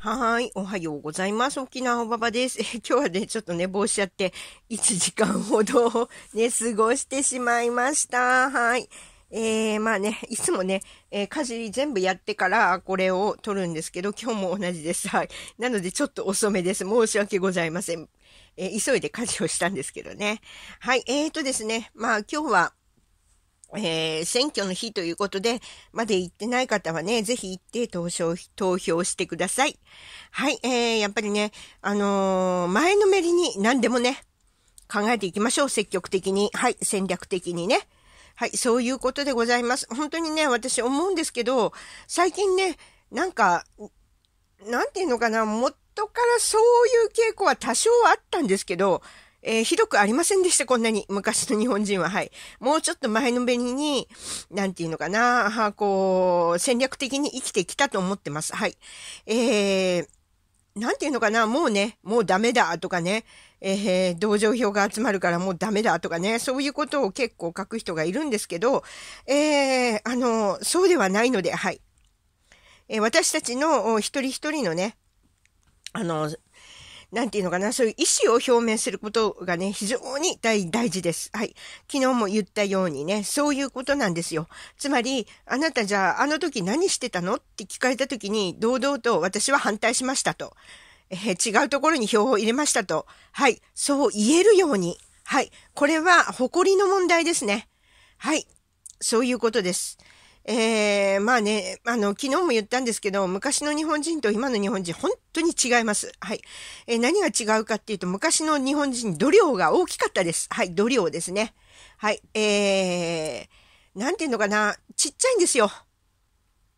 はい。おはようございます。沖縄おばばです。え 今日はね、ちょっと寝坊しちゃって、1時間ほどね、過ごしてしまいました。はい。えー、まあね、いつもね、えー、家事全部やってからこれを撮るんですけど、今日も同じです。はい。なのでちょっと遅めです。申し訳ございません。えー、急いで家事をしたんですけどね。はい。えーとですね、まあ今日は、えー、選挙の日ということで、まで行ってない方はね、ぜひ行って投票、投票してください。はい、えー、やっぱりね、あのー、前のめりに何でもね、考えていきましょう。積極的に。はい、戦略的にね。はい、そういうことでございます。本当にね、私思うんですけど、最近ね、なんか、なんていうのかな、元からそういう傾向は多少あったんですけど、えー、ひどくありませんでした、こんなに。昔の日本人は、はい。もうちょっと前のめりに、なんていうのかな、はこう、戦略的に生きてきたと思ってます。はい。えー、なんていうのかな、もうね、もうダメだとかね、えー、同情票が集まるからもうダメだとかね、そういうことを結構書く人がいるんですけど、えー、あの、そうではないので、はい。えー、私たちの一人一人のね、あの、なんていうのかな、そういう意思を表明することがね、非常に大大事です。はい。昨日も言ったようにね、そういうことなんですよ。つまり、あなたじゃあ、あの時何してたのって聞かれた時に、堂々と私は反対しましたと。えー、違うところに票を入れましたと。はい。そう言えるように。はい。これは誇りの問題ですね。はい。そういうことです。えー、まあね、あの、昨日も言ったんですけど、昔の日本人と今の日本人、本当に違います。はい。えー、何が違うかっていうと、昔の日本人、度量が大きかったです。はい、度量ですね。はい。えー、なんていうのかな、ちっちゃいんですよ。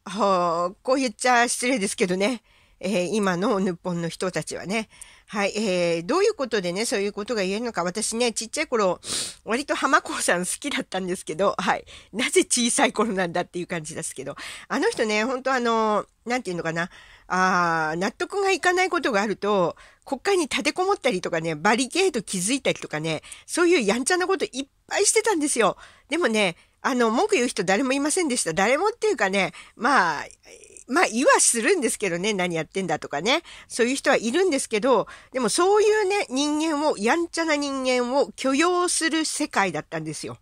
こう言っちゃ失礼ですけどね。えー、今の日本の人たちはね。はい、えー、どういうことでね、そういうことが言えるのか、私ね、ちっちゃい頃、割と浜子さん好きだったんですけど、はい、なぜ小さい頃なんだっていう感じですけど、あの人ね、本当あの、なんていうのかな、あ納得がいかないことがあると、国会に立てこもったりとかね、バリケード築いたりとかね、そういうやんちゃなこといっぱいしてたんですよ。でもね、あの、文句言う人誰もいませんでした。誰もっていうかね、まあ、まあ、言わするんですけどね、何やってんだとかね。そういう人はいるんですけど、でもそういうね、人間を、やんちゃな人間を許容する世界だったんですよ。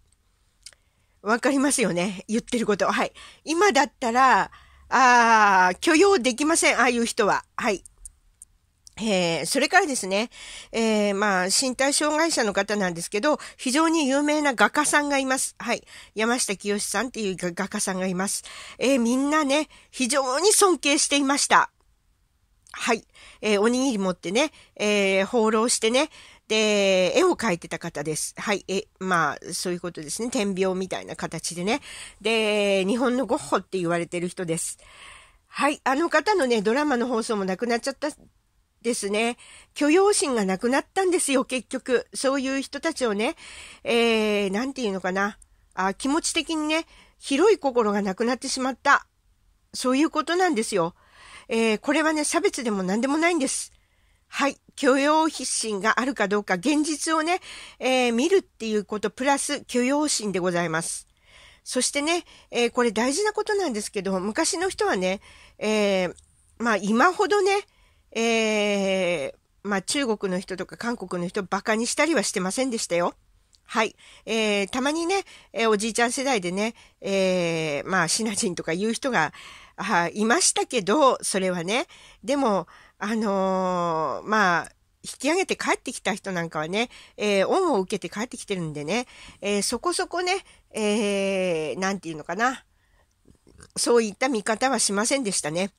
わかりますよね言ってること。はい。今だったら、ああ、許容できません。ああいう人は。はい。えー、それからですね、えー、まあ、身体障害者の方なんですけど、非常に有名な画家さんがいます。はい。山下清さんっていう画家さんがいます。えー、みんなね、非常に尊敬していました。はい。えー、おにぎり持ってね、えー、放浪してね、で、絵を描いてた方です。はい。え、まあ、そういうことですね。天描みたいな形でね。で、日本のゴッホって言われてる人です。はい。あの方のね、ドラマの放送もなくなっちゃったですね。許容心がなくなったんですよ、結局。そういう人たちをね、えー、なんていうのかな。あ気持ち的にね、広い心がなくなってしまった。そういうことなんですよ。えー、これはね、差別でも何でもないんです。はい。許容心があるかどうか、現実をね、えー、見るっていうこと、プラス許容心でございます。そしてね、えー、これ大事なことなんですけど、昔の人はね、えー、まあ今ほどね、えー、まあ、中国の人とか韓国の人バカにしたりはしてませんでしたよ。はい。えー、たまにね、えー、おじいちゃん世代でね、えー、まあ、シナジンとか言う人が、あいましたけど、それはね。でも、あのー、まあ、引き上げて帰ってきた人なんかはね、えー、恩を受けて帰ってきてるんでね、えー、そこそこね、えー、なんていうのかな。そういった見方はしませんでしたね。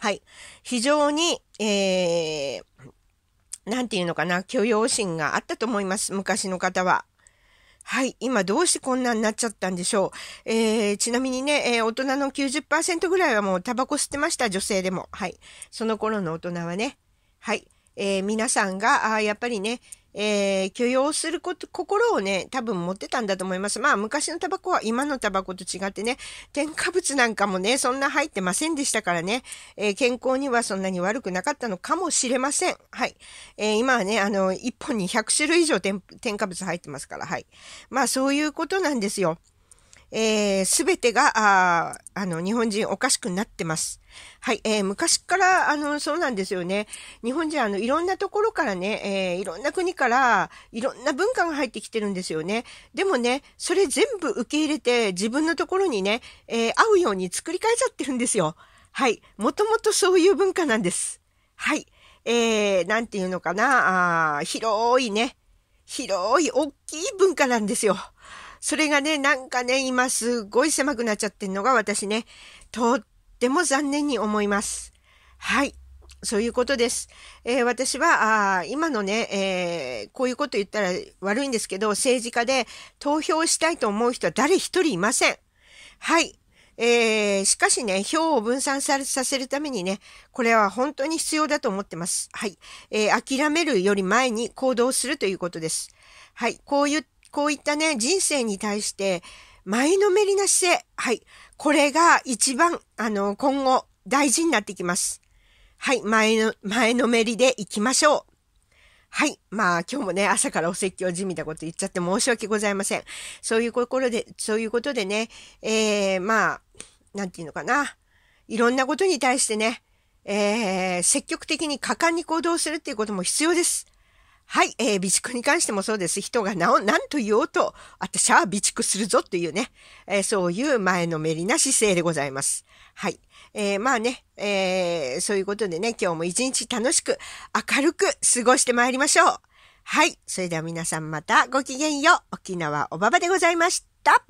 はい。非常に、えー、なんていうのかな、許容心があったと思います。昔の方は。はい。今どうしてこんなになっちゃったんでしょう。えー、ちなみにね、えー、大人の90%ぐらいはもうタバコ吸ってました。女性でも。はい。その頃の大人はね。はい。えー、皆さんが、あやっぱりね、えー、許容すること、心をね、多分持ってたんだと思います。まあ、昔のタバコは今のタバコと違ってね、添加物なんかもね、そんな入ってませんでしたからね、えー、健康にはそんなに悪くなかったのかもしれません。はい。えー、今はね、あの、1本に100種類以上添加物入ってますから、はい。まあ、そういうことなんですよ。えー、べてが、ああの、日本人おかしくなってます。はい、えー、昔から、あの、そうなんですよね。日本人、あの、いろんなところからね、えー、いろんな国から、いろんな文化が入ってきてるんですよね。でもね、それ全部受け入れて、自分のところにね、えー、合うように作り変えちゃってるんですよ。はい、もともとそういう文化なんです。はい、えー、なんていうのかな、あ広いね、広い、大きい文化なんですよ。それがね、なんかね、今すごい狭くなっちゃってんのが私ね、とっても残念に思います。はい。そういうことです。えー、私は、あ今のね、えー、こういうこと言ったら悪いんですけど、政治家で投票したいと思う人は誰一人いません。はい。えー、しかしね、票を分散させるためにね、これは本当に必要だと思ってます。はい。え諦めるより前に行動するということです。はい。こうっこういったね、人生に対して前のめりな姿勢。はい。これが一番、あの、今後大事になってきます。はい。前の、前のめりでいきましょう。はい。まあ、今日もね、朝からお説教地味なこと言っちゃって申し訳ございません。そういう心で、そういうことでね、えー、まあ、なんていうのかな。いろんなことに対してね、えー、積極的に果敢に行動するっていうことも必要です。はい、えー、備蓄に関してもそうです。人がなお、なんと言おうと、私は備蓄するぞというね、えー、そういう前のめりな姿勢でございます。はい。えー、まあね、えー、そういうことでね、今日も一日楽しく、明るく過ごしてまいりましょう。はい。それでは皆さんまたごきげんよう。沖縄おばばでございました。